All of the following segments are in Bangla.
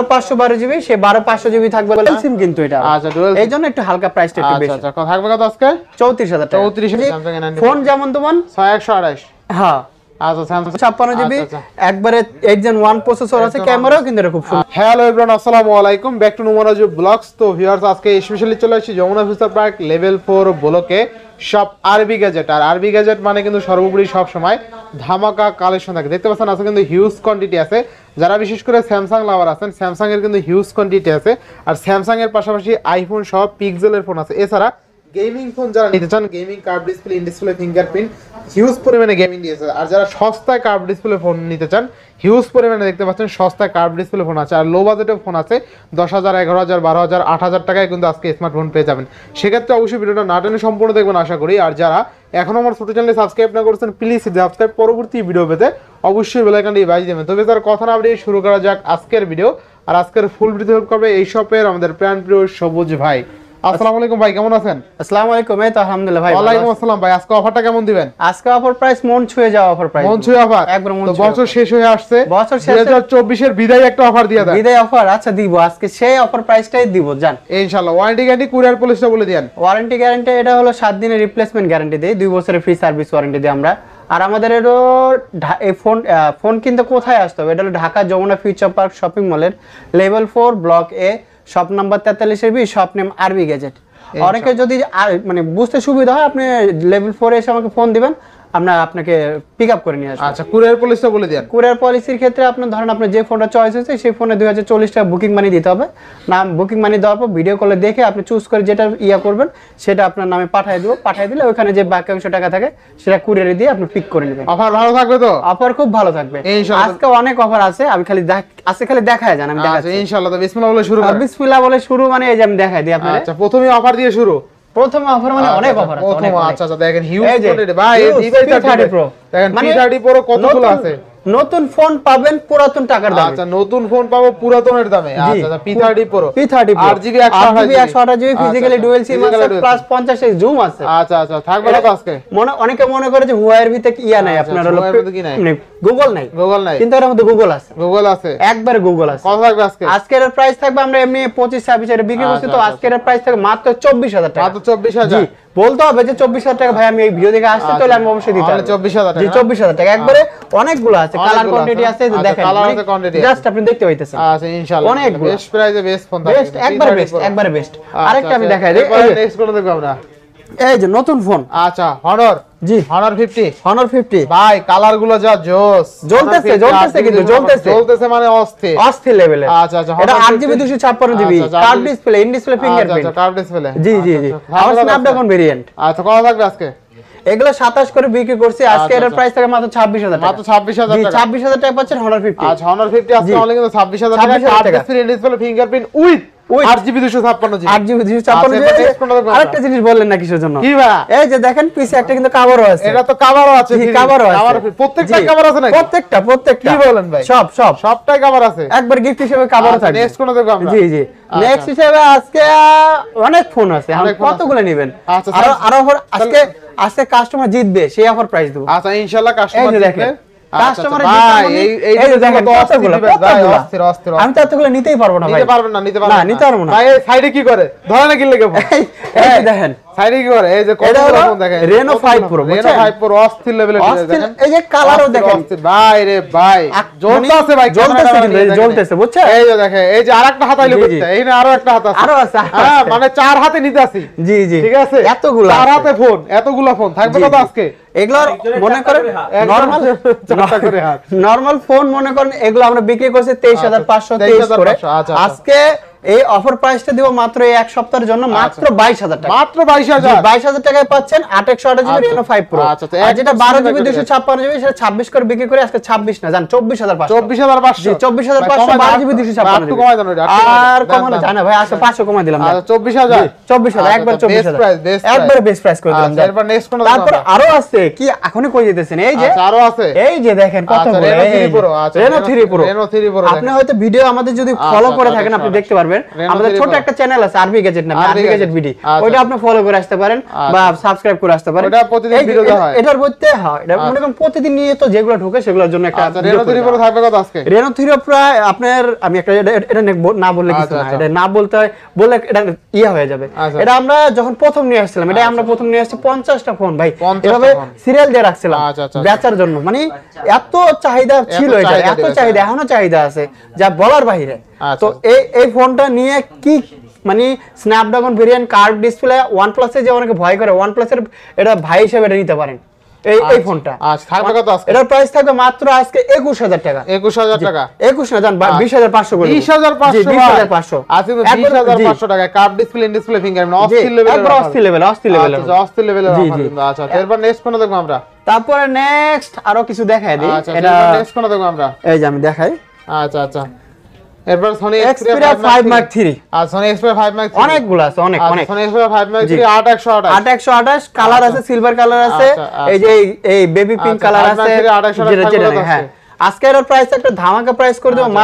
বারো পাঁচশো বারো জিবি সে বারো পাঁচশো জিবি থাকবে সিম কিন্তু এটা আচ্ছা এই জন্য একটু হালকা প্রাইস একটু আচ্ছা, বেশি আচ্ছা, থাকবে কত আজকে চৌত্রিশ হাজার চৌত্রিশ ফোন যেমন তোমার ছয় একশো আড়াইশ হ্যাঁ আচ্ছা, মানে সর্বোপরি সব সময় ধামাকা কালেকশন থাকে দেখতে পাচ্ছেন আছে কিন্তু হিউজ কোয়ান্টিটি আছে যারা বিশেষ করে স্যামসাং লাভার আছেন স্যামসাংয়ের কিন্তু হিউজ কোয়ান্টিটি আছে আর স্যামসাংয়ের পাশাপাশি আইফোন সহ পিক্সেলের ফোন আছে এছাড়া গেমিং ফোন যারা নিতে চান gaming curve display in display fingerprint huge পরিমাণে গেমিং দিয়েছে আর যারা সস্তায় কার্ভ ডিসপ্লে ফোন নিতে চান হিউজ পরিমাণে দেখতে পাচ্ছেন সস্তায় কার্ভ ডিসপ্লে ফোন আছে আর লো বাজেটেও ফোন আছে দশ হাজার এগারো হাজার বারো হাজার আট হাজার টাকায় কিন্তু আজকে স্মার্টফোন পেয়ে যাবেন সেক্ষেত্রে অবশ্যই ভিডিওটা না টেনে সম্পূর্ণ দেখবেন আশা করি আর যারা এখন আমার ছোটো চ্যানেলে সাবস্ক্রাইব না করেছেন প্লিজ সাবস্ক্রাইব পরবর্তী ভিডিও পেতে অবশ্যই বেলাইকানটি বাজিয়ে দেবেন তবে তার কথা না বেরিয়ে শুরু করা যাক আজকের ভিডিও আর আজকের ফুল ভিডিও হেল্প করবে এই শপের আমাদের প্রাণ প্রিয় সবুজ ভাই আসসালামু আলাইকুম ভাই কেমন আছেন আসসালামু আলাইকুম এই তো আলহামদুলিল্লাহ ভাই আসসালাম ভাই আজকে অফারটা কেমন দিবেন আজকে অফার প্রাইস মন ছুঁয়ে যাওয়া অফার প্রাইস মন ছুঁয়ে অফার একদম মন ছুঁয়ে বছর শেষ হয়ে আসছে বছর শেষ 2024 এর বিদায় একটা অফার দিয়ে দেন বিদায় অফার আচ্ছা দিব আজকে সেই অফার প্রাইসটাই দিব জান ইনশাআল্লাহ ওয়ারেন্টি গ্যারান্টি কুরিয়ার পলিসিটা বলে দেন ওয়ারেন্টি গ্যারান্টি এটা হলো 7 দিনের রিপ্লেসমেন্ট গ্যারান্টি দেই 2 বছরের ফ্রি সার্ভিস ওয়ারেন্টি দেই আমরা আর আমাদের এরও ফোন ফোন কিনতে কোথায় আসতে হবে এটা হলো Dhaka Jamuna future park shopping মলের level four block A shop number তেতাল্লিশের B shop name RB gadget অনেকে যদি মানে বুঝতে সুবিধা হয় আপনি লেভেল ফোরে এসে আমাকে ফোন দিবেন আমরা আপনাকে পিক আপ করে নিয়ে আসবো আচ্ছা কুরিয়ার পলিসিটা বলে দেন কুরিয়ার পলিসির ক্ষেত্রে আপনার ধরেন আপনার যে ফোনটা চয়েস হয়েছে সেই ফোনে দুই হাজার চল্লিশ টাকা বুকিং মানি দিতে হবে নাম বুকিং মানি দেওয়ার পর ভিডিও কলে দেখে আপনি চুজ করে যেটা ইয়া করবেন সেটা আপনার নামে পাঠিয়ে দেবো পাঠিয়ে দিলে ওখানে যে বাকি অংশ টাকা থাকে সেটা কুরিয়ারে দিয়ে আপনি পিক করে নেবেন অফার ভালো থাকবে তো অফার খুব ভালো থাকবে আজকে অনেক অফার আছে আমি খালি আজকে খালি দেখায় যান আমি আচ্ছা, দেখাচ্ছি ইনশাআল্লাহ তো বিসমিল্লাহ বলে শুরু বিসমিল্লাহ বলে শুরু মানে এই যে আমি দেখাই দিই আপনার আচ্ছা প্রথমে অফার দিয়ে শুরু মানে আচ্ছা, আচ্ছা, প্রথম অফার মানে অনেক অফার আছে অনেক আচ্ছা আচ্ছা দেখেন হিউজ কোয়ান্টিটি ভাই এই 30 প্রো দেখেন 30 প্রো মানে কতগুলো আছে নতুন ফোন পাবেন পুরাতন টাকার দামে আচ্ছা নতুন ফোন পাবো পুরাতনের দামে আচ্ছা, আচ্ছা P30 Pro P30 Pro 8GB 128GB 128GB physically dual SIM আছে প্লাস 50 এর জুম আছে আচ্ছা আচ্ছা থাকবে তো আজকে মনে অনেকে মনে করে যে হুয়ার ভিতে কি ইয়া নাই আচ্ছা, আপনার হলো গুগল নাই গুগল মানে নাই কিন্তু এর মধ্যে গুগল আছে গুগল আছে একবার গুগল আছে কত থাকবে আজকে আজকের প্রাইস থাকবে আমরা এমনি 25 26 এর বিক্রি করছি আচ্ছা, তো আজকের প্রাইস থাকবে মাত্র 24000 টাকা মাত্র 24000 জি বলতে হবে যে চব্বিশ হাজার টাকা ভাই আমি এই ভিডিও দেখে আসছি আচ্ছা। তাহলে আমি অবশ্যই দিতে পারি চব্বিশ হাজার টাকা চব্বিশ হাজার টাকা একবারে অনেকগুলো আছে কালার কোয়ান্টিটি আছে আচ্ছা, দেখেন কালার কোয়ান্টিটি জাস্ট আপনি দেখতে পাইতেছেন আচ্ছা ইনশাআল্লাহ অনেক বেস্ট প্রাইসে বেস্ট ফোন বেস্ট একবারে বেস্ট একবারে বেস্ট আচ্ছা, আরেকটা আমি দেখাই দেই নেক্সট গুলো দেখব আমরা এই যে নতুন ফোন আচ্ছা হনর জি হনর 50 হনর 50 ভাই কালার গুলো যা জোস জ্বলতেছে জ্বলতেছে কিন্তু জ্বলতেছে জ্বলতেছে মানে অস্থির অস্থির লেভেলে আচ্ছা আচ্ছা এটা 8 256 GB curve display in display fingerprint আচ্ছা কার্ভ আচ্ছা, আচ্ছা। ডিসপ্লে আচ্ছা, জি জি জি আর স্ন্যাপড্রাগন ভেরিয়েন্ট আচ্ছা কত থাকবে আজকে এগুলো 27 করে বিক্রি করছি আজকে এর প্রাইস থাকে মাত্র 26000 টাকা মাত্র 26000 টাকা 26000 টাকা পাচ্ছেন হনর 50 আচ্ছা হনর 50 আজকে অনলাইনে কিন্তু 26000 টাকা curve display in display fingerprint with আজকে অনেক ফোন আছে কতগুলো নেবেন আচ্ছা, আজকে আজকে কাস্টমার জিতবে সেই অফার প্রাইস দেবো আচ্ছা কাস্টমার জিতবে নিতে তো নিতেই পারবো না নিতে না নিতে পারবো না নিতে পারবো না সাইডে কি করে ধরে না কিনলে দেখেন সাইডে ফোন মানে হ্যাঁ, মানে মনে করেন নরমাল ফোন মনে করেন এগুলো আমরা বিক্রি করছি তেইশ হাজার আচ্ছা, পাঁচশো আচ্ছা, আচ্ছা। আজকে এই অফার প্রাইসটা দিব মাত্র এক সপ্তাহের জন্য আচ্ছা। মাত্র 22000 টাকা মাত্র 22000 22000 টাকায় পাচ্ছেন 8128 জিবি রেনো 5 প্রো আচ্ছা, আচ্ছা আর যেটা 12 জিবি 256 জিবি সেটা 26 করে বিক্রি করে আজকে 26 না জান 24500 24500 জি 24500 12 জিবি 256 একটু কমায় দেন ওটা আর কমানো যায় না ভাই আজকে আচ্ছা, 500 কমায় দিলাম আচ্ছা 24000 24000 একবার 24000 একবার বেস প্রাইস করে দিলাম এরপর নেক্সট কোন তারপর আরো আছে কি এখনই কই যেতেছেন এই যে আরো আছে এই যে দেখেন কত রেনো 3 পুরো আচ্ছা রেনো 3 পুরো রেনো 3 পুরো আপনি হয়তো ভিডিও আমাদের যদি ফলো করে থাকেন আপনি দেখতে পারবেন পারবেন আমাদের ছোট একটা চ্যানেল আছে আরবি গ্যাজেট নামে আরবি গ্যাজেট ভিডি ওইটা আপনি ফলো করে আসতে পারেন আচ্ছা। বা সাবস্ক্রাইব করে আসতে পারেন ওটা প্রতিদিন ভিডিও হয় এটার হয় এটা আচ্ছা। মনে প্রতিদিন নিয়ে তো যেগুলো ঢোকে সেগুলোর জন্য একটা আচ্ছা, রেনো থ্রি থাকবে আজকে রেনো থ্রি প্রায় আপনার আমি একটা এটা না বললে কিছু না এটা না বলতে হয় এটা ইয়ে হয়ে যাবে এটা আমরা যখন প্রথম নিয়ে আসছিলাম এটা আমরা প্রথম নিয়ে আসছি 50টা ফোন ভাই এভাবে সিরিয়াল দিয়ে রাখছিলাম বেচার জন্য মানে এত চাহিদা ছিল এটা এত চাহিদা হ্যাঁ। এখনো চাহিদা আছে যা বলার বাইরে তো আচ্ছা। এই এই ফোনটা নিয়ে কি মানে Snapdragon variant curve display one প্লাসে যে অনেকে ভয় করে ওয়ান প্লাসের এটা ভাই হিসেবে এটা নিতে পারেন এই এই ফোনটা আচ্ছা। আচ্ছা, থাকবে কত আজকে এটার প্রাইস থাকবে মাত্র আজকে 21000 টাকা 21000 টাকা 21 না জান 20500 করে 20500 20500 আজকে 20500 টাকা curve display in display fingerprint অস্থির লেভেল একবার অস্থির লেভেল অস্থির লেভেল আচ্ছা অস্থির লেভেল আচ্ছা এরপর নেক্সট ফোন দেখব আমরা তারপরে নেক্সট আরো কিছু দেখাই দিই এটা নেক্সট ফোন দেখব আমরা এই যে আমি দেখাই আচ্ছা আচ্ছা সতেরো টাকা হাজার পাঁচশো আচ্ছা,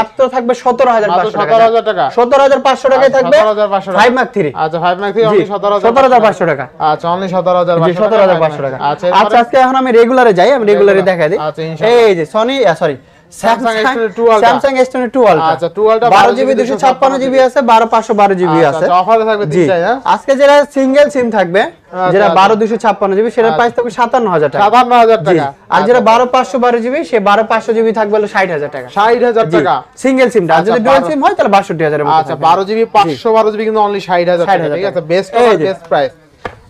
থাকবে মার্ক থ্রি আচ্ছা ফাইভ মার্ক থ্রি সতেরো হাজার পাঁচশো টাকা আচ্ছা সতেরো হাজার সতেরো হাজার পাঁচশো টাকা আচ্ছা, আচ্ছা, আচ্ছা আজকে এখন আমি রেগুলারে যাই আমি রেগুলারে দেখা দিই Sony sorry Samsung S22 Ultra আচ্ছা 12 GB 256 GB আছে 12 512 আচ্ছা, আচ্ছা, আছে অফারে থাকবে তিনটাই হ্যাঁ আজকে যেটা সিঙ্গেল সিম থাকবে আচ্ছা, যেটা 12 সেটার প্রাইস থাকবে 57000 টাকা 57000 টাকা আর যেটা 12 512 GB সে 12 500 GB থাকবে হলো 60000 টাকা 60000 টাকা সিঙ্গেল সিমটা আর যদি ডুয়াল সিম হয় তাহলে 62000 এর মধ্যে আচ্ছা 12 GB 512 কিন্তু অনলি 60000 টাকা ঠিক আছে বেস্ট অফার বেস্ট প্রাইস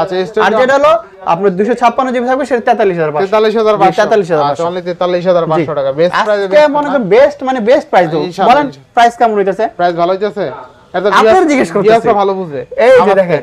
আচ্ছা আর যেটা হলো আপনার 256 থাকবে সেটা 43500 43500 43500 অনলি 43500 টাকা বেস্ট প্রাইস আজকে মনে বেস্ট মানে বেস্ট প্রাইস প্রাইস কেমন হইতাছে প্রাইস ভালো হইতাছে আপনারা জিজ্ঞেস করতেছে ভালো বুঝে এই যে দেখেন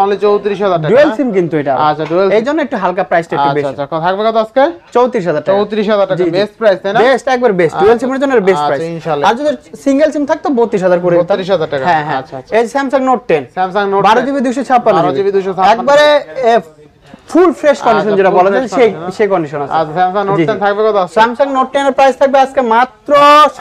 আসবে অনলি টাকা সিঙ্গেল আচ্ছা, আচ্ছা, আচ্ছা, সিম থাকতো 32000 করে 32000 টাকা Samsung note 10 Samsung note GB 256 12 GB 256 একবারে ফুল ফ্রেশ কন্ডিশন যেটা বলা যায় সেই সেই কন্ডিশন হ্যাঁ। আছে আচ্ছা স্যামসাং নোট 10 থাকবে কত স্যামসাং নোট 10 এর প্রাইস থাকবে আজকে মাত্র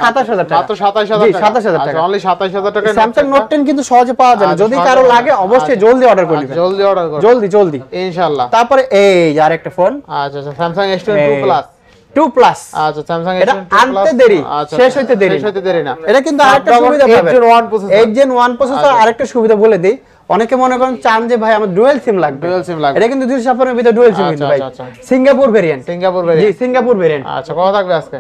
27000 টাকা মাত্র 27000 টাকা 27000 আচ্ছা, টাকা অনলি 27000 টাকা স্যামসাং নোট 10 কিন্তু সহজে পাওয়া যাবে আচ্ছা, যদি কারো লাগে অবশ্যই আচ্ছা, জলদি অর্ডার করে নিবেন জলদি অর্ডার করুন জলদি জলদি ইনশাআল্লাহ তারপরে এই আর একটা ফোন আচ্ছা স্যামসাং S22 প্লাস 2 প্লাস আচ্ছা স্যামসাং এটা আনতে দেরি শেষ হইতে দেরি শেষ হইতে দেরি না এটা কিন্তু আরেকটা সুবিধা পাবেন 1 প্রসেসর 1 প্রসেসর আরেকটা সুবিধা বলে দেই অনেকে মনে করেন চান যে ভাই আমার ডুয়েল সিম লাগবে ডুয়েল সিম লাগবে এটা কিন্তু দুই ছাপ্পান্নের ভিতরে ডুয়েল সিম আচ্ছা, কিন্তু ভাই আচ্ছা, আচ্ছা। সিঙ্গাপুর ভেরিয়েন্ট সিঙ্গাপুর ভেরিয়েন্ট জি সিঙ্গাপুর ভেরিয়েন্ট আচ্ছা কত থাকবে আজকে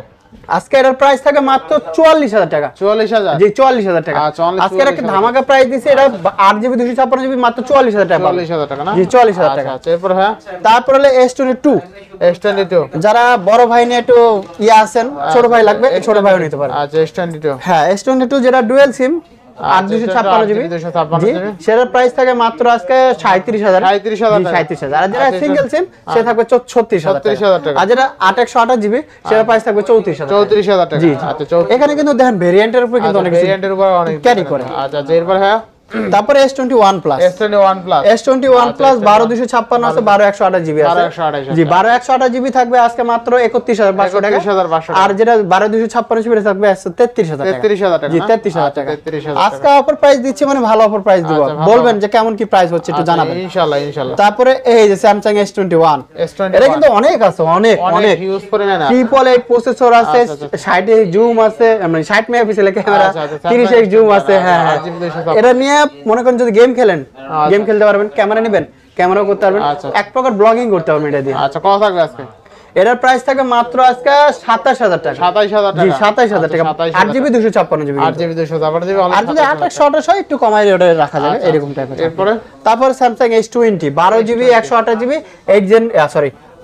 আজকে এর প্রাইস থাকে মাত্র 44000 টাকা 44000 জি 44000 হাজার টাকা আজকে একটা ধামাকা প্রাইস দিছে এটা আট জিবি দুশো জিবি মাত্র 44000 টাকা 44000 টাকা না জি 44000 হাজার টাকা এরপর হ্যাঁ তারপর হলো S22 S22 যারা বড় ভাই নিয়ে একটু ইয়ে আছেন ছোট ভাই লাগবে ছোট ভাইও নিতে পারে আচ্ছা S22 হ্যাঁ S22 যেটা ডুয়েল সিম আচ্ছা, আজকে সাঁত্রিশ হাজার সাঁত্রিশ হাজার সাঁত্রিশ আচ্ছা, আচ্ছা। থাকবে ছত্রিশ ছত্রিশ হাজার টাকা আর যারা আঠাশ জিবি সেটার প্রাইস থাকবে চৌত্রিশ চৌত্রিশ হাজার টাকা এখানে কিন্তু দেখেন ভেরিয়েন্টের উপর কিন্তু ভেরিয়েন্টের উপর অনেক ক্যারি করে আচ্ছা এরপর হ্যাঁ তারপরে S21 plus S21 plus S21 plus 12256 আছে 12128 জিবি আছে 12128 জি 12128 জিবি থাকবে আজকে মাত্র 31500 টাকা 31500 আর যেটা 12256 জিবি থাকবে 33000 টাকা 33000 টাকা জি 33000 আচ্ছা, টাকা আজকে অফার প্রাইস দিচ্ছি মানে ভালো অফার প্রাইস দিব আচ্ছা, বলবেন যে কেমন কি প্রাইস হচ্ছে একটু আচ্ছা, জানাবেন ইনশাআল্লাহ ইনশাআল্লাহ তারপরে এই যে Samsung S21 S21 এটা কিন্তু অনেক আছে অনেক অনেক ইউজ করে না ট্রিপল 8 প্রসেসর আছে 60 জুম আছে মানে 60 মেগাপিক্সেলের ক্যামেরা 30 জুম আছে হ্যাঁ, হ্যাঁ, হ্যাঁ। এটা নিয়ে মনে করেন যদি গেম খেলেন গেম আচ্ছা। খেলতে পারবেন ক্যামেরা নেবেন ক্যামেরাও করতে পারবেন আচ্ছা। এক প্রকার ব্লগিং করতে পারবেন এটা দিয়ে আচ্ছা কত থাকবে আজকে এটার প্রাইস থাকে মাত্র আজকে সাতাশ হাজার টাকা সাতাশ হাজার টাকা সাতাশ হাজার আচ্ছা, টাকা আট জিবি দুশো ছাপ্পান্ন জিবি আট জিবি দুশো ছাপ্পান্ন জিবি আর যদি আঠাশশো আঠাশশো একটু কমাই ওটা রাখা যাবে এরকম টাইপের তারপরে স্যামসাং এইচ টোয়েন্টি বারো জিবি একশো আঠাশ জিবি এইট জেন সরি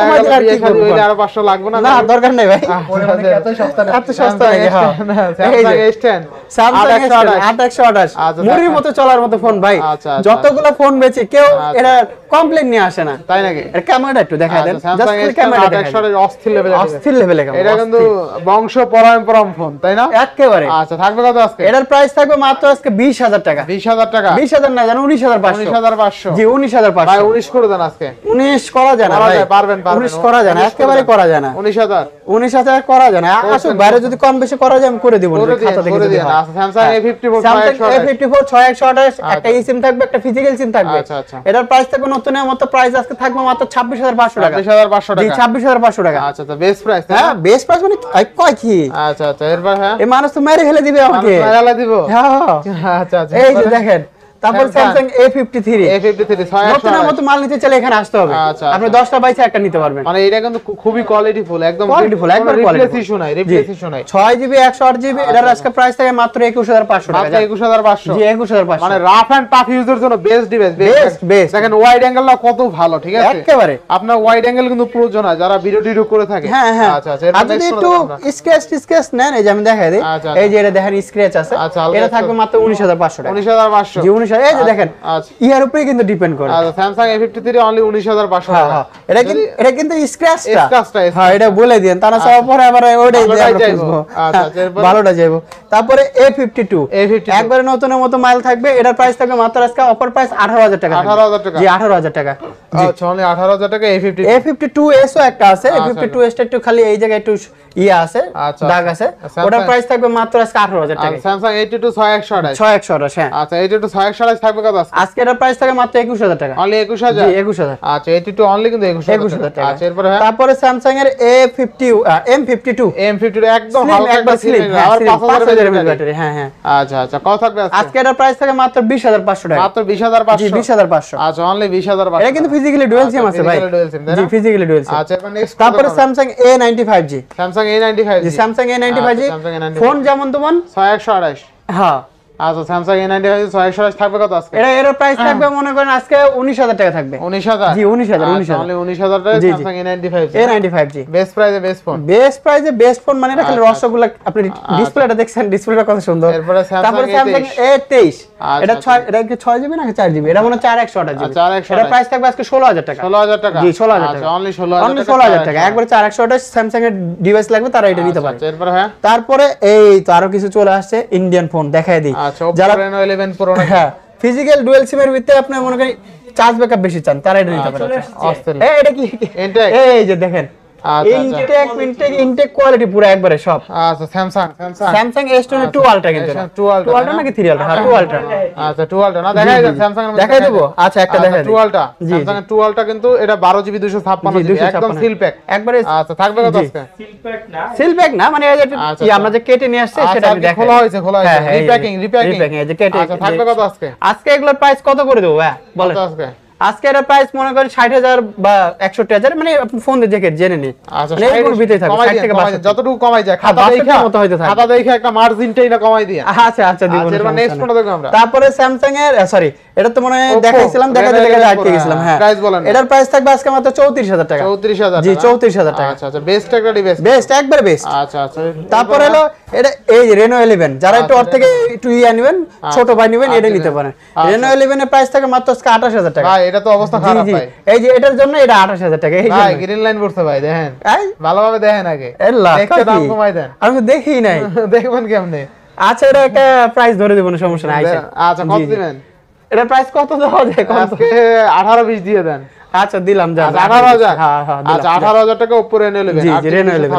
বংশ 500 লাগবে ফোন যতগুলো ফোন কেউ আচ্ছা, আচ্ছা। এটা কমপ্লেন নিয়ে আসে না তাই নাকি ক্যামেরাটা একটু দেখা আচ্ছা, অস্থির এটা কিন্তু বংশ পরম্পরম ফোন তাই না একেবারে আচ্ছা থাকবে কত আজকে এটার প্রাইস থাকবে মাত্র আজকে বিশ হাজার টাকা হাজার টাকা বিশ হাজার না জানো উনিশ হাজার হাজার পাঁচশো জি হাজার পাঁচশো উনিশ করে দেন আজকে উনিশ করা যায় না ভাই পারবেন এটার প্রাইস থাকবে ছাব্বিশ হাজার পাঁচশো টাকা পাঁচশো টাকা ছাব্বিশ হাজার পাঁচশো টাকা আচ্ছা প্রাইস হ্যাঁ প্রাইস মানে কয় কি আচ্ছা আচ্ছা হ্যাঁ। মানুষ তো মেরে ফেলে দিবে আমাকে হ্যাঁ। আচ্ছা, আচ্ছা। দেখেন তারপর Samsung A53 A53 600 মতো মাল নিতে চাইলে এখানে আসতে হবে আচ্ছা, আচ্ছা। আপনি 10টা বাইসে একটা নিতে পারবেন মানে এটা কিন্তু খুবই কোয়ালিটি ফুল একদম কোয়ালিটি ফুল একবার কোয়ালিটি ইস্যু নাই রিপ্লেস ইস্যু নাই 6GB 108GB এটার আচ্ছা, আজকে প্রাইস থাকে মাত্র 21500 টাকা মাত্র 21500 জি 21500 মানে রাফ এন্ড টাফ ইউজার জন্য বেস্ট ডিভাইস বেস্ট বেস্ট দেখেন ওয়াইড অ্যাঙ্গেলটা কত ভালো ঠিক আছে একেবারে আপনার ওয়াইড অ্যাঙ্গেল কিন্তু প্রয়োজন হয় যারা ভিডিও টিডিও করে থাকে হ্যাঁ হ্যাঁ আচ্ছা আচ্ছা আর একটু স্ক্র্যাচ স্ক্র্যাচ নেন এই যে আমি দেখাই দেই এই যে এটা দেখেন স্ক্র্যাচ আছে এটা থাকবে মাত্র 19500 টাকা 19500 জি বিষয় এই যে আচ্ছা, দেখেন আচ্ছা। ইয়ার উপরে কিন্তু ডিপেন্ড করে আচ্ছা স্যামসাং A53 অনলি 19500 টাকা হ্যাঁ, এটা কিন্তু এটা কিন্তু স্ক্র্যাচটা স্ক্র্যাচটা হ্যাঁ এটা বলে দেন তা না আচ্ছা। পরে আবার ওইটাই দিয়ে আমরা খুঁজবো হ্যাঁ, ভালোটা যাইবো তারপরে A52 A52 একবারে নতুনের মতো মাল থাকবে এটার প্রাইস থাকবে মাত্র আজকে অফার প্রাইস 18000 টাকা 18000 টাকা জি 18000 টাকা আচ্ছা অনলি 18000 টাকা A52 A52 S ও একটা আছে A52 S একটু খালি এই জায়গায় একটু ইয়া আছে দাগ আছে ওটার প্রাইস থাকবে মাত্র আজকে 18000 টাকা স্যামসাং 82 6128 6128 হ্যাঁ আচ্ছা 82 6128 128 থাকবে কত আছে আজকে এর অনলি 21000 জি আচ্ছা, কিন্তু 21000 টাকা আচ্ছা হ্যাঁ? তারপরে Samsung এর A50 M52 হ্যাঁ, হ্যাঁ, আচ্ছা, আচ্ছা, জি 20500 আচ্ছা অনলি 20500 জি ফিজিক্যালি ডুয়াল সিম আচ্ছা জি ফোন যেমন তেমন 6128 হ্যাঁ আচ্ছা স্যামসাং এ নাইনটি ফাইভ থাকবে কত আজকে এটা এর প্রাইস হ্যাঁ। থাকবে মনে করেন আজকে উনিশ হাজার টাকা থাকবে উনিশ হাজার জি উনিশ হাজার আচ্ছা, উনিশ হাজার উনিশ হাজার টাকা Samsung A ninety five A ninety five জি বেস্ট প্রাইসে বেস্ট ফোন বেস্ট প্রাইসে বেস্ট ফোন মানে খালি আচ্ছা। রসগোল্লা আপনি আচ্ছা। ডিসপ্লেটা দেখছেন ডিসপ্লেটা কত সুন্দর এরপরে তারপরে স্যামসাং এ তেইশ এটা ছয় এটা কি ছয় জিবি না চার জিবি এটা মনে চার একশো আঠাশ জিবি এটা প্রাইস থাকবে আজকে ষোলো হাজার টাকা ষোলো হাজার টাকা জি ষোলো হাজার টাকা অনলি ষোলো অনলি ষোলো হাজার টাকা একবার চার একশো আঠাশ স্যামসাং এর ডিভাইস লাগবে তারা এটা নিতে পারে হ্যাঁ। তারপরে এই তো আরো কিছু চলে আসছে ইন্ডিয়ান ফোন দেখাই দিই আচ্ছা, যারা হ্যাঁ ফিজিক্যাল ডুয়েল সিম এর ভিতরে আপনি মনে করেন চার্জ ব্যাকআপ বেশি চান তারাই এটা নিতে আচ্ছা, পারেন এটা কি এই যে দেখেন এটা 12 জিবি 256 একদম সিল একবারে আচ্ছা থাকবে কত আজকে না মানে যে আচ্ছা, আচ্ছা। কেটে নিয়ে আসছে আচ্ছা, সেটা আমি হয়েছে খোলা হয়েছে রিপ্যাকিং হ্যাঁ, থাকবে কত আজকে আজকে এগুলোর প্রাইস কত করে দেবো ভাই আজকে এর প্রাইস মনে করেন 60000 বা 61000 মানে ফোন দিয়ে জেনে নি আচ্ছা, মানে যতটুকু কমাই যায় খাতা দেখে মত হইতে খাতা দেখে একটা মার্জিনটাই না কমাই দিয়া আচ্ছা আচ্ছা দিব আচ্ছা, তারপরে স্যামসাং এর সরি এটা তো মনে দেখাইছিলাম দেখাতে দেখাতে আটকে গেছিলাম হ্যাঁ প্রাইস হ্যাঁ। বলেন এটার প্রাইস থাকবে আজকে মাত্র হাজার টাকা 34000 জি 34000 টাকা আচ্ছা আচ্ছা বেস্ট একটা ডিভাইস বেস্ট একবার বেস্ট আচ্ছা আচ্ছা তারপরে হলো হ্যাঁ। এটা এই রেনো যারা একটু ওর আচ্ছা, থেকে একটু নেবেন আচ্ছা, ছোট ভাই নেবেন এটা আচ্ছা, নিতে পারেন রেনো এর প্রাইস থাকে মাত্র টাকা এটা তো অবস্থা খারাপ ভাই এই যে এটার জন্য এটা টাকা এই ভাই গ্রিন লাইন পড়ছে ভাই দেখেন ভালোভাবে দেখেন আগে দাম কমাই দেন আমি দেখি নাই দেখবেন কেমনে আচ্ছা এটা একটা প্রাইস ধরে দেব না সমস্যা নাই আচ্ছা কত দিবেন এটা প্রাইস কত দেওয়া যায় কত দিয়ে দেন আচ্ছা দিলাম টাকা উপরে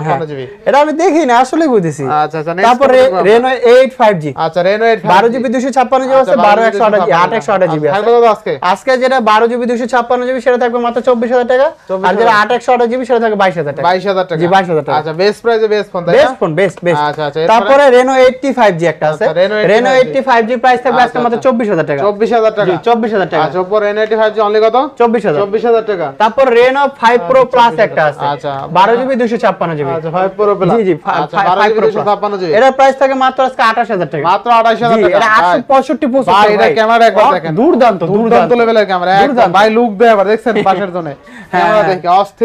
হ্যাঁ। এটা আমি দেখি না আসলে বুঝেছি আচ্ছা, আচ্ছা, তারপরে রেনো এইট ফাইভ জি আচ্ছা রেনো এইট বারো জিবি দুশো ছাপ্পান্ন জিবি আছে আচ্ছা, বারো একশো আঠাশ আট একশো আঠাশ জিবি আজকে আজকে যেটা বারো জিবি দুশো ছাপ্পান্ন জিবি সেটা থাকবে মাত্র চব্বিশ হাজার টাকা আর যেটা আট একশো আঠাশ জিবি সেটা থাকবে বাইশ হাজার টাকা বাইশ হাজার টাকা জি বাইশ হাজার টাকা আচ্ছা বেস্ট প্রাইসে best phone best phone best best আচ্ছা আচ্ছা তারপরে রেনো এইটটি ফাইভ জি একটা আছে Reno eighty five G price থাকবে আজকে মাত্র চব্বিশ হাজার টাকা চব্বিশ হাজার টাকা চব্বিশ হাজার টাকা আচ্ছা ওপর Reno eighty five G only কত চব্বিশ হাজার চব্বিশ অস্থির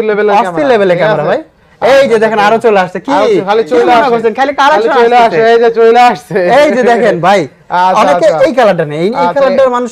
লেভেলের অস্থির লেভেলের ক্যামেরা ভাই এই যে আচ্ছা, দেখেন আরো চলে আসছে কি আচ্ছা, খালি চলে আসছে খালি কালেকশন এই যে চলে আসছে এই যে দেখেন ভাই আচ্ছা, অনেকে এই কালারটা নেই এই কালারটা মানুষ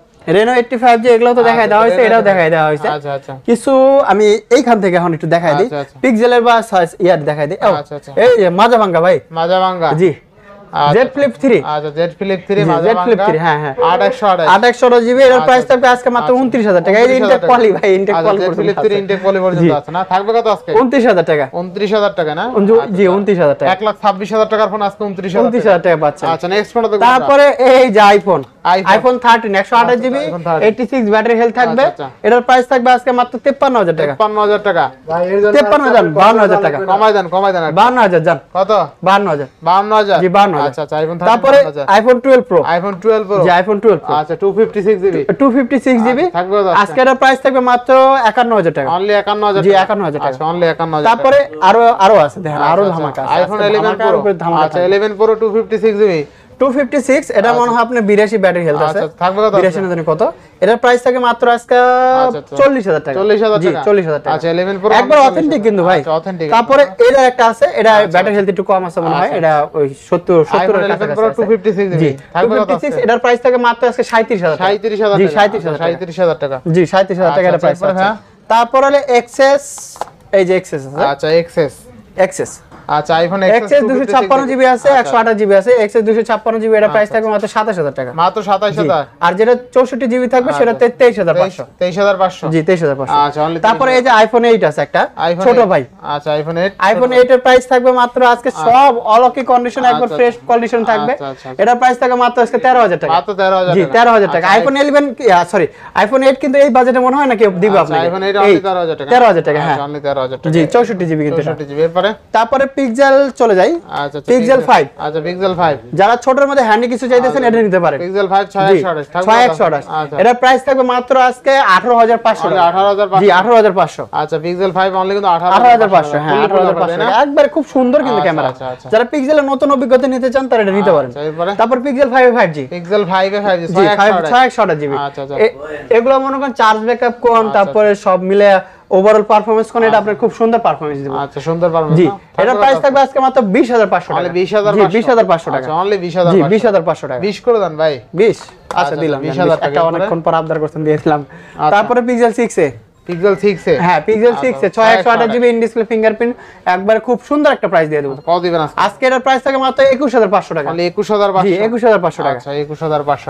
রেনো 85 যে এগুলো তো আচ্ছা, দেখাই দেওয়া হয়েছে এটাও দেখাই দেওয়া হয়েছে আচ্ছা আচ্ছা কিছু আমি এইখান থেকে এখন একটু দেখাই দিই পিক্সেলের বা ইয়ার দেখাই দিই আচ্ছা আচ্ছা, আচ্ছা, আচ্ছা। এই মাজা ভাঙ্গা ভাই মাজা জি Z Flip 3 আচ্ছা Z Flip 3 মাজা Z Flip 3 হ্যাঁ হ্যাঁ 8128 8128 জিবি এর প্রাইস থাকবে আজকে মাত্র 29000 টাকা এই ইনটেক পলি ভাই ইনটেক পলি Z Flip 3 ইনটেক পলি পর্যন্ত আছে না থাকবে কত আজকে 29000 টাকা 29000 টাকা না জি 29000 টাকা 126000 টাকার ফোন আজকে 29000 টাকা 29000 টাকা পাচ্ছেন আচ্ছা নেক্সট ফোনটা তারপরে এই যে আইফোন আইফোন থার্টিন একশো আঠাশ GB eighty six battery health থাকবে আচ্ছা, আচ্ছা। এটার প্রাইস থাকবে আজকে মাত্র তেপ্পান্ন হাজার টাকা তেপ্পান্ন হাজার টাকা তেপ্পান্ন হাজার আচ্ছা, বাহান্ন হাজার টাকা কমাই দেন কমাই দেন বাহান্ন হাজার যান কত বাহান্ন হাজার হাজার জি বাহান্ন আচ্ছা আচ্ছা আইফোন তারপরে iPhone twelve pro iPhone twelve pro G iPhone twelve আচ্ছা two fifty six GB two fifty six GB থাকবে আজকে এটার প্রাইস থাকবে মাত্র একান্ন হাজার টাকা অনলি একান্ন হাজার জি একান্ন হাজার টাকা অনলি একান্ন হাজার তারপরে আরো আরো আছে দেখেন আরো ধামাকা আইফোন ইলেভেন প্রো আচ্ছা eleven pro two fifty six GB 256 এটা আচ্ছা। মনে হয় আপনার 82 ব্যাটারি হেলথ আছে আচ্ছা, থাকবে কত 82 না কত এটার প্রাইস থাকে মাত্র আজকে 40000 আচ্ছা, টাকা 40000 টাকা 40000 টাকা আচ্ছা 11 প্রো একবার অথেন্টিক কিন্তু ভাই অথেন্টিক তারপরে হ্যাঁ। এর একটা আছে এটা ব্যাটারি হেলথ একটু কম আছে মনে হয় এটা ওই 70 70 এর কাছে 256 জি 256 এটার প্রাইস থাকে মাত্র আজকে 37000 37000 জি 37000 37000 টাকা জি 37000 টাকা এটা প্রাইস হ্যাঁ। তারপরে হলো এক্সেস এই যে এক্সেস আছে আচ্ছা এক্সএস এক্সেস আচ্ছা আইফোন এক্সএস 256 জিবি আছে 128 আচ্ছা। জিবি আছে এক্সএস 256 জিবি এটা প্রাইস আচ্ছা, থাকবে আচ্ছা। মাত্র 27000 টাকা মাত্র 27000 আর যেটা 64 জিবি থাকবে সেটা 23500 23500 জি 23500 আচ্ছা তারপরে এই যে আইফোন 8 আছে একটা ছোট ভাই আচ্ছা আইফোন 8 আইফোন 8 এর প্রাইস থাকবে মাত্র আজকে সব অলকি কন্ডিশন একবার ফ্রেশ কন্ডিশন থাকবে এটা প্রাইস থাকবে মাত্র আজকে 13000 টাকা মাত্র 13000 জি 13000 টাকা আইফোন 11 সরি আইফোন 8 কিন্তু এই বাজেটে মনে হয় না কেউ দিবে আপনাকে আইফোন 8 13000 টাকা 13000 টাকা হ্যাঁ 13000 টাকা জি 64 জিবি কিন্তু 64 জিবি তারপরে পিক্সেল চলে যাই আচ্ছা পিক্সেল 5 আচ্ছা পিক্সেল আচ্ছা, 5 যারা ছোটর মধ্যে হ্যান্ডি কিছু চাইতেছেন আচ্ছা, এটা নিতে পারেন পিক্সেল 5 6128 এটা প্রাইস থাকবে মাত্র আজকে 18500 18500 আচ্ছা, হ্যাঁ, খুব সুন্দর কিন্তু ক্যামেরা যারা পিক্সেলের নতুন অভিজ্ঞতা নিতে চান তারা এটা নিতে পারেন তারপর Pixel 5 A 5G Pixel 5 A 5G 6128 6128 GB আচ্ছা এগুলো মনে করেন চার্জ ব্যাকআপ কোন তারপরে সব মিলে ওভারঅল পারফরম্যান্স কোন এটা আচ্ছা। আপনার খুব সুন্দর পারফরম্যান্স দিবে আচ্ছা সুন্দর পারফরম্যান্স জি এটা প্রাইস থাকবে আজকে মাত্র 20500 টাকা 20500 20500 টাকা আচ্ছা অনলি 20500 জি 20500 টাকা 20 করে দেন ভাই 20 আচ্ছা, আচ্ছা দিলাম 20000 টাকা অনেকক্ষণ পর আবদার করছেন দিয়েছিলাম আচ্ছা। তারপরে পিক্সেল 6 এ প্রাইস হ্যাঁ, আচ্ছা, দিয়ে দেব আজকে আজকে এর টাকা মানে 21500 জি 21500 টাকা আচ্ছা 21500 আচ্ছা। আচ্ছা,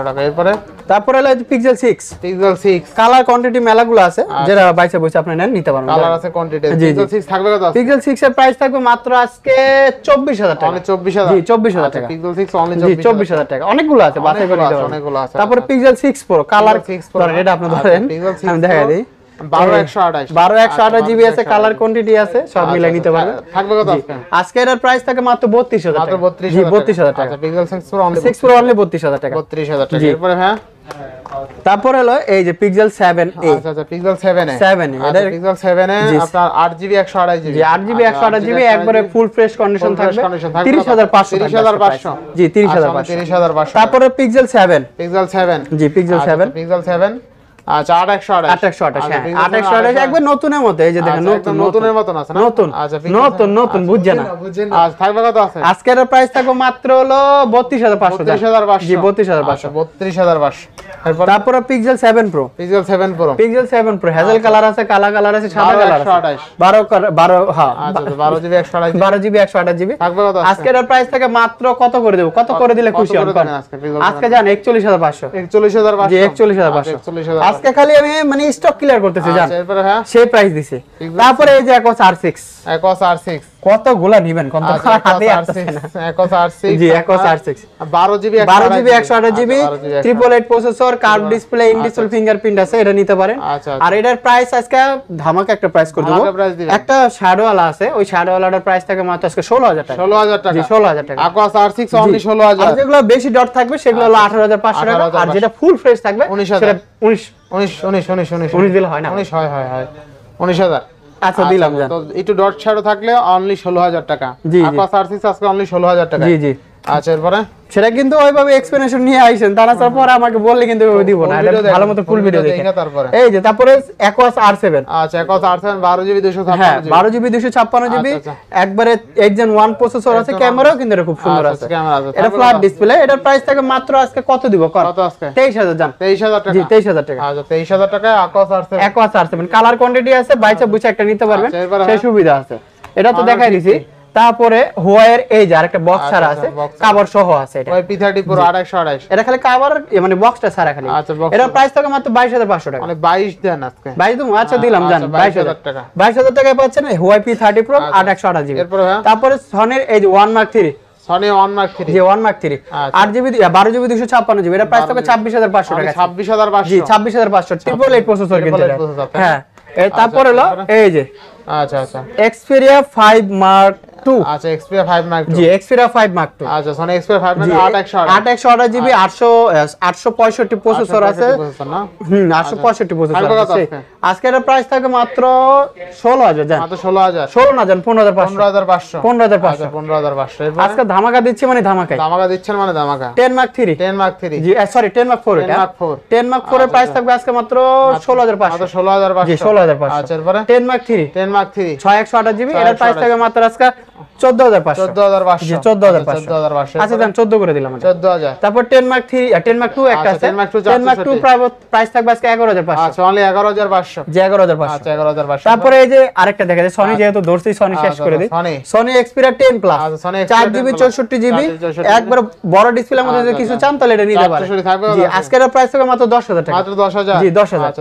টাকা টাকা মানে 24000 অনেকগুলো আছে বাসে করে নিতে আছে তারপরে পিক্সেল 6 প্রো কালার 6 আচ্ছা, আচ্ছা, আচ্ছা, জিবি প্রাইস থাকে মাত্র 32000 টাকা টাকা পিক্সেল 6 প্রো হলো এই যে পিক্সেল সেভেন এ আচ্ছা আচ্ছা পিক্সেল সেভেন এ 7 এ এটা Pixel 7 GB 128 GB GB 128 GB full fresh condition থাকবে 30500 30500 জি 30500 30500 তারপরে Pixel seven Pixel seven G Pixel seven Pixel seven আচ্ছা প্রাইস আচ্ছা, হ্যাঁ, আচ্ছা, আচ্ছা, থাকবো মাত্র নতুনের বত্রিশ এই যে বত্রিশ নতুন নতুনের বত্রিশ আছে না নতুন নতুন নতুন না আছে আজকের প্রাইস থাকো মাত্র হলো তারপর Pixel 7 pro Pixel 7 pro Pixel 7 pro hazel colour আছে কালা কালার আছে সাদা কালার আছে 12 12 হ্যাঁ 12 আচ্ছা, আচ্ছা, জিবি 128 12 জিবি 128 জিবি থাকবে কত আজকে এর প্রাইস থেকে মাত্র কত করে দেব কত করে দিলে খুশি হবেন আজকে আজকে জান 41500 41500 জি 41500 আচ্ছা, আজকে খালি আমি মানে স্টক ক্লিয়ার করতেছি জান হ্যাঁ? সেই প্রাইস দিছে তারপরে এই যে এক 46 একস আর সিক্স কতগুলা নিবেন কত আচ্ছা, হাতে ডিসপ্লে আচ্ছা, আচ্ছা, নিতে একটা আছে ওই প্রাইস থাকে ষোলো হাজার ষোলো হাজার টাকা ষোলো হাজার টাকা আর সিক্স ষোলো হাজার যেগুলো বেশি ডট থাকবে সেগুলো হলো আঠারো হাজার পাঁচশো টাকা আর যেটা ফুল ফ্রেশ থাকবে উনিশ উনিশ উনিশ উনিশ উনিশ উনিশ দিলে হয় না উনিশ হয় হয় উনিশ হাজার আচ্ছা, আচ্ছা দিলাম তো একটু ডট ছাড়ও থাকলে অনলি ষোলো হাজার টাকা আপনার সার্ভিস আজকে অনলি ষোলো হাজার টাকা জি জি আচ্ছা এরপরে সেটা কিন্তু ওইভাবে এক্সপ্লেনেশন নিয়ে আইছেন তারা আমাকে বললে কিন্তু দিব না ভালো মতো ফুল ভিডিও দেখে তারপরে এই যে তারপরে আর সেভেন আচ্ছা আর সেভেন বারো জিবি দুশো হ্যাঁ বারো জিবি দুশো ছাপ্পান্ন জিবি আচ্ছা, আচ্ছা। একবারে ওয়ান প্রসেসর আছে ক্যামেরাও কিন্তু খুব সুন্দর আচ্ছা, আছে এটা ফ্ল্যাট ডিসপ্লে এটার প্রাইস থাকে মাত্র আজকে কত দিব কত আজকে তেইশ হাজার জান তেইশ হাজার টাকা তেইশ হাজার টাকা আচ্ছা তেইশ হাজার টাকা Aquos R seven R seven colour quantity আছে বাইচা বুঝে একটা নিতে পারবেন সেই হ্যাঁ। সুবিধা আছে এটা তো দেখাই দিছি তারপরে হোয়াইয়ের এই যে আরেকটা বক্স আচ্ছা, ছাড়া আচ্ছা, আছে কভার সহ আছে এটা ওই P30 Pro 2828 এটা খালি কভার মানে বক্সটা ছাড়া খালি আচ্ছা এটা প্রাইস থাকে মাত্র 22500 টাকা মানে 22 দেন আজকে 22 দিন আচ্ছা হ্যাঁ, দিলাম জান 22000 আচ্ছা, টাকা 22000 টাকায় পাচ্ছেন হোয়াই P30 Pro 2828 জিবি হ্যাঁ? তারপরে সনের এই যে 1 Mark 3 সনি জি 1 হ্যাঁ তারপরে হলো এই যে আচ্ছা আচ্ছা Xperia ধামাকা দিচ্ছে মানে ধামাকা ধামাকা দিচ্ছেন মানে ধামাকা ten mark three ten mark three G sorry ten mark four ten mark four price থাকবে আজকে মাত্র ষোলো হাজার পাঁচশো ষোলো হাজার পাঁচশো ষোলো হাজার পাঁচশো ten mark three ten mark three ছয় একশো আঠাশ জিবি এটার প্রাইস থাকবে মাত্র আজকে টেন আচ্ছা, আচ্ছা, আচ্ছা, তারপরে এই যে বড় কিছু চান তাহলে আজকের প্রাইস থাকবে মাত্র দশ হাজার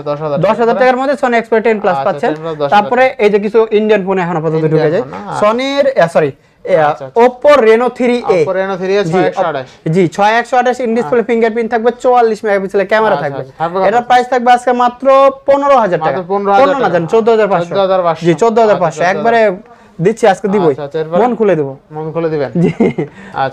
দশ হাজার টাকার মধ্যে সনি টেন প্লাস পাচ্ছেন তারপরে এই যে কিছু ইন্ডিয়ান ফোন এখন আপাতত ঢুকে যায় সনির সরি আচ্ছা, আচ্ছা, আচ্ছা। জি ইন ডিসপ্লে ফিঙ্গারপ্রিন্ট থাকবে মেগাপিক্সেলের ক্যামেরা থাকবে এটার প্রাইস থাকবে আজকে মাত্র টাকা জি একবারে দিচ্ছি আজকে মন খুলে মন খুলে দিবেন জি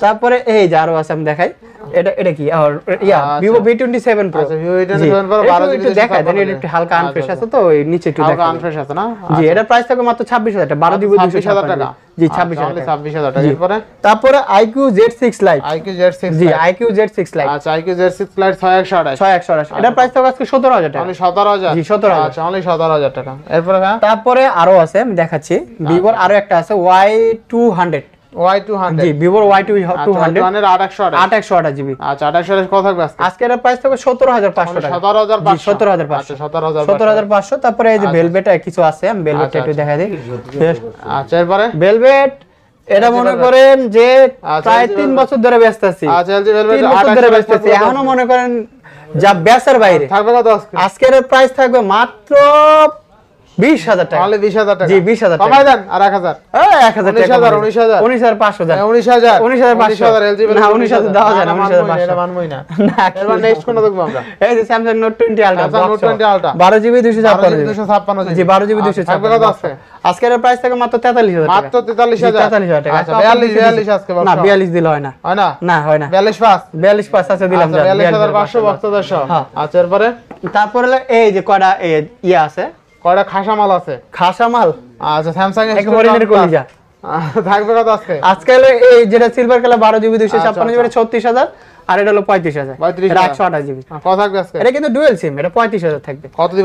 তারপরে এই যে আরো আছে আমি দেখাই এটা এটা কি আর ইয়া Vivo V27 Pro আচ্ছা Vivo V27 Pro 12 দেখাই এটা একটু হালকা আনফ্রেশ আছে তো নিচে একটু দেখাই হালকা আনফ্রেশ আছে না জি এটা প্রাইস থাকবে মাত্র 26000 টাকা 12 জিবি 26000 টাকা জি 26000 26000 টাকা এরপরে তারপরে IQ Z6 light IQ Z6 জি জেড সিক্স লাইট আচ্ছা IQ Z6 লাইট একশো 6128 এটা প্রাইস আচ্ছা। থাকবে আজকে হাজার টাকা সতেরো হাজার জি 17000 আচ্ছা সতেরো হাজার টাকা এরপরে তারপরে আরো আছে আমি দেখাচ্ছি ভিভোর আচ্ছা। আরো একটা আছে ওয়াই টু হান্ড্রেড এটা মানে আচ্ছা, আচ্ছা, আচ্ছা। মনে করেন যে বছর ধরে আচ্ছা এখনো মনে করেন যা ব্যাসের বাইরে থাকবে আজকের প্রাইস থাকবে মাত্র বিশ হাজার টাকা উনিশ হাজার উনিশ উনিশ হাজার বারো জিবি দুশো ছাপ্পান্ন জি বারো জিবি দুশো ছাপ্পান্ন আছে আজকের প্রাইস থেকে মাত্র তেতাল্লিশ হাজার মাত্র তেতাল্লিশ হাজার তেতাল্লিশ হাজার আচ্ছা, বিয়াল্লিশ আজকে না বিয়াল্লিশ দিলে হয় না হয় না হয় না বিয়াল্লিশ পাঁচ বিয়াল্লিশ পাঁচ আছে দিলাম আচ্ছা, বিয়াল্লিশ হাজার পাঁচশো দশ হ্যাঁ। আচ্ছা এরপরে তারপরে এই যে কটা ইয়ে আছে কয়টা খাসা মাল আছে খাসা মাল আচ্ছা স্যামসাং এর হরিণের কলিজা থাকবে কত আজকে আজকাল এই যেটা সিলভার কালার বারো জিবি দুইশো আচ্ছা, ছাপ্পান্ন জিবি আচ্ছা। ছত্রিশ হাজার আর এটা হলো পঁয়ত্রিশ হাজার একশো আঠাশ জিবি হ্যাঁ, কত থাকবে আজকে এটা কিন্তু ডুয়েল সিম এটা পঁয়ত্রিশ হাজার থাকবে কত দিন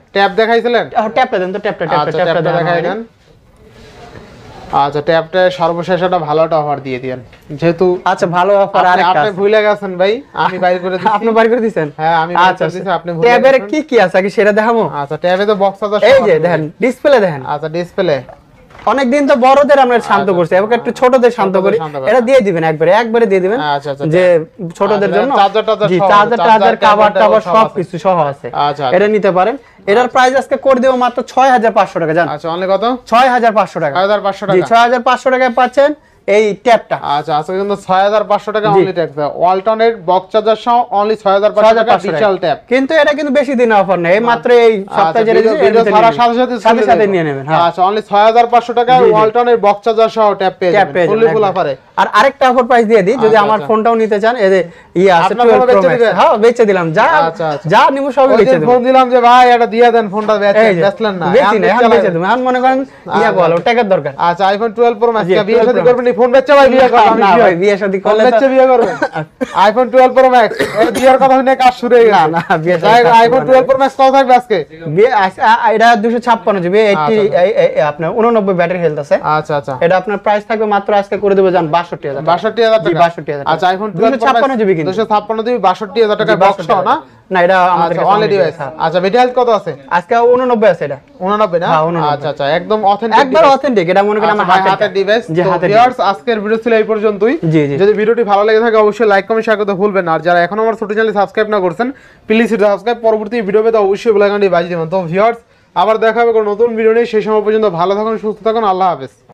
ট্যাপ দেখাইছিলেন হ্যাঁ ট্যাপটা দেন তো ট্যাপটা ট্যাপটা ট্যাপটা দেখাই দেন আচ্ছা ট্যাপটা সর্বশেষ একটা ভালো একটা অফার দিয়ে দেন যেহেতু আচ্ছা ভালো অফার আর আপনি ভুলে গেছেন ভাই আমি বাইর করে দিছি আপনি বাইর করে দিবেন হ্যাঁ আমি আচ্ছা আচ্ছা আপনি ভুলে ট্যাবের কি কি আছে আগে সেটা দেখাবো আচ্ছা ট্যাবে তো বক্স আছে এই যে দেখেন ডিসপ্লে দেখেন আচ্ছা ডিসপ্লে অনেক দিন তো বড়দের আমরা আচ্ছা, শান্ত করছি এবার একটু ছোটদের শান্ত করি এটা দিয়ে দিবেন একবারে একবারে দিয়ে দিবেন আচ্ছা, যে ছোটদের জন্য চার্জার টার্জার কভার টাভার সবকিছু সহ আছে এটা নিতে পারেন এটার প্রাইস আজকে করে দেবো মাত্র ছয় হাজার পাঁচশো টাকা জানো আচ্ছা অনেক কত ছয় হাজার পাঁচশো টাকা ছয় হাজার পাঁচশো টাকা ছয় হাজার পাঁচশো টাকায় পাচ্ছেন এই ট্যাপটা আচ্ছা আচ্ছা কিন্তু 6500 টাকা অনলি ট্যাপ অল্টনের বক্স চার্জার সহ অনলি 6500 টাকা ডিজিটাল ট্যাপ কিন্তু এটা কিন্তু বেশি দিন অফার নেই এই মাত্র এই আচ্ছা, সপ্তাহে যে ভিডিও সারা সাথে সাথে সাথে সাথে নিয়ে নেবেন হ্যাঁ আচ্ছা অনলি 6500 টাকা অল্টনের বক্স চার্জার সহ ট্যাপ পেয়ে যাবেন ফুল ফুল অফারে আর আরেকটা অফার প্রাইস দিয়ে দিই যদি আচ্ছা, আমার ফোনটাও আচ্ছা। নিতে চান এই যে ই ইয়ে আছে হ্যাঁ বেচে দিলাম যা যা নিব সব বেচে দিলাম ফোন দিলাম যে ভাই এটা দিয়ে দেন ফোনটা বেচে বেচলেন না বেচি না বেচে দেব আমি মনে করেন ইয়া বলো টাকার দরকার আচ্ছা আইফোন 12 প্রো ম্যাক্স কে বিয়ে করবেন ফোন বেচা ভাই বিয়ে করবেন না ভাই বিয়ে শাদি করলে বেচা বিয়ে করবেন আইফোন 12 প্রো ম্যাক্স এই বিয়ের কথা শুনে কাজ শুরু হয়ে গেল না বিয়ে শাদি আইফোন 12 প্রো ম্যাক্স কত থাকবে আজকে এটা 256 জিবি 80 আপনার 89 ব্যাটারি হেলথ আছে আচ্ছা আচ্ছা এটা আপনার প্রাইস থাকবে মাত্র আজকে করে দেব জান 62000 62000 টাকা 62000 টাকা আচ্ছা আইফোন 12 256 জিবি কিন্তু 256 জিবি 62000 টাকা বক্স না না এটা আচ্ছা, আমাদের আচ্ছা কত আছে আজকে 89 আছে এটা 89 না হ্যাঁ, আচ্ছা আচ্ছা একদম অথেন্টিক একবার অথেন্টিক এটা মনে করেন আচ্ছা, আমার হাতের ডিভাইস ভিউয়ার্স আজকের ভিডিও ছিল এই পর্যন্তই যদি ভিডিওটি ভালো লেগে থাকে অবশ্যই লাইক কমেন্ট শেয়ার করতে ভুলবেন আর যারা এখনো আমার ছোট চ্যানেল সাবস্ক্রাইব না করছেন প্লিজ সাবস্ক্রাইব পরবর্তী ভিডিও অবশ্যই বেল আইকনটি বাজিয়ে তো ভিউয়ার্স আবার দেখা হবে কোনো নতুন ভিডিও নিয়ে সেই সময় পর্যন্ত ভালো থাকুন সুস্থ থাকুন আল্লাহ হাফেজ